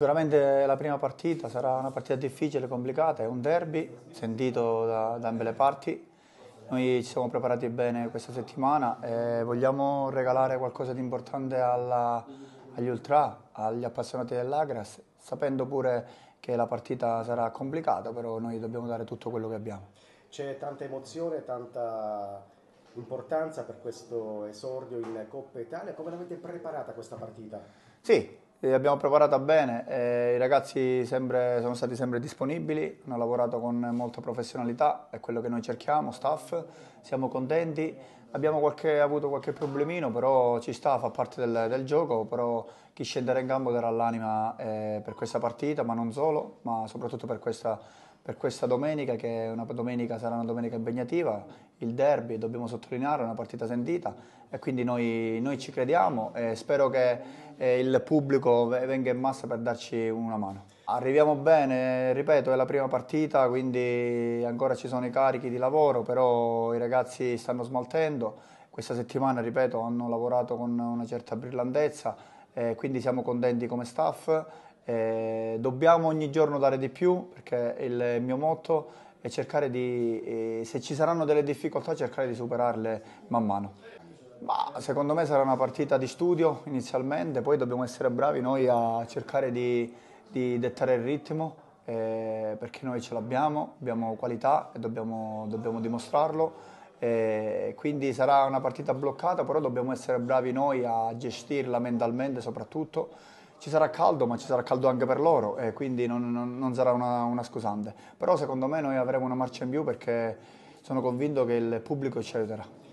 Sicuramente la prima partita sarà una partita difficile, complicata, è un derby sentito da, da ambe le parti. Noi ci siamo preparati bene questa settimana e vogliamo regalare qualcosa di importante alla, agli ultra, agli appassionati dell'Agras, sapendo pure che la partita sarà complicata, però noi dobbiamo dare tutto quello che abbiamo. C'è tanta emozione, tanta importanza per questo esordio in Coppa Italia. Come l'avete preparata questa partita? Sì, l'abbiamo eh, preparata bene, eh, i ragazzi sempre, sono stati sempre disponibili, hanno lavorato con molta professionalità, è quello che noi cerchiamo, staff, siamo contenti, abbiamo qualche, avuto qualche problemino, però ci sta, fa parte del, del gioco, però chi scenderà in campo darà l'anima eh, per questa partita, ma non solo, ma soprattutto per questa partita per questa domenica, che una domenica, sarà una domenica impegnativa, il derby, dobbiamo sottolineare, è una partita sentita e quindi noi, noi ci crediamo e spero che eh, il pubblico venga in massa per darci una mano. Arriviamo bene, ripeto, è la prima partita, quindi ancora ci sono i carichi di lavoro, però i ragazzi stanno smaltendo. Questa settimana, ripeto, hanno lavorato con una certa brillantezza, eh, quindi siamo contenti come staff eh, dobbiamo ogni giorno dare di più perché il mio motto è cercare di, eh, se ci saranno delle difficoltà, cercare di superarle man mano. Ma secondo me sarà una partita di studio inizialmente, poi dobbiamo essere bravi noi a cercare di, di dettare il ritmo eh, perché noi ce l'abbiamo, abbiamo qualità e dobbiamo, dobbiamo dimostrarlo. Eh, quindi sarà una partita bloccata, però dobbiamo essere bravi noi a gestirla mentalmente soprattutto ci sarà caldo, ma ci sarà caldo anche per loro e quindi non, non, non sarà una, una, scusante. Però secondo me noi avremo una marcia in più perché sono convinto che il pubblico ci aiuterà.